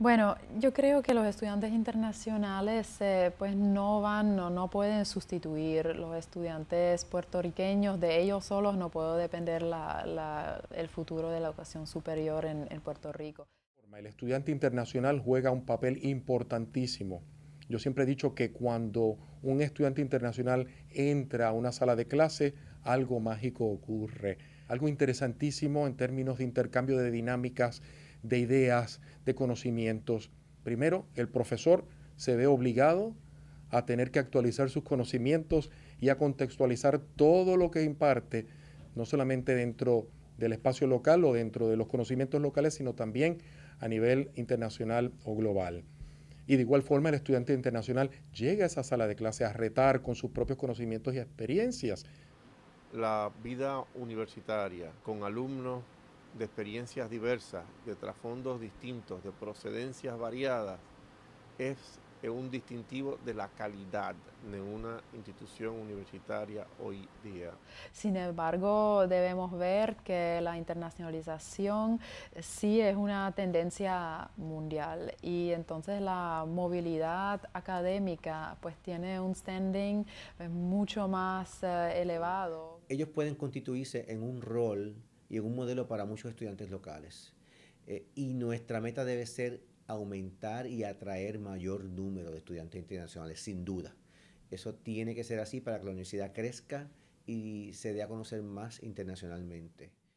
Bueno, yo creo que los estudiantes internacionales eh, pues no van, no, no pueden sustituir los estudiantes puertorriqueños, de ellos solos no puedo depender el futuro de la educación superior en Puerto Rico. El estudiante internacional juega un papel importantísimo. Yo siempre he dicho que cuando un estudiante internacional entra a una sala de clase, algo mágico ocurre, algo interesantísimo en términos de intercambio de dinámicas de ideas, de conocimientos. Primero, el profesor se ve obligado a tener que actualizar sus conocimientos y a contextualizar todo lo que imparte, no solamente dentro del espacio local o dentro de los conocimientos locales, sino también a nivel internacional o global. Y de igual forma el estudiante internacional llega a esa sala de clase a retar con sus propios conocimientos y experiencias. La vida universitaria con alumnos de experiencias diversas, de trasfondos distintos, de procedencias variadas, es eh, un distintivo de la calidad de una institución universitaria hoy día. Sin embargo, debemos ver que la internacionalización eh, sí es una tendencia mundial y entonces la movilidad académica pues tiene un standing eh, mucho más elevado. Ellos pueden constituirse en un rol y en un modelo para muchos estudiantes locales. Eh, y nuestra meta debe ser aumentar y atraer mayor número de estudiantes internacionales, sin duda. Eso tiene que ser así para que la universidad crezca y se dé a conocer más internacionalmente.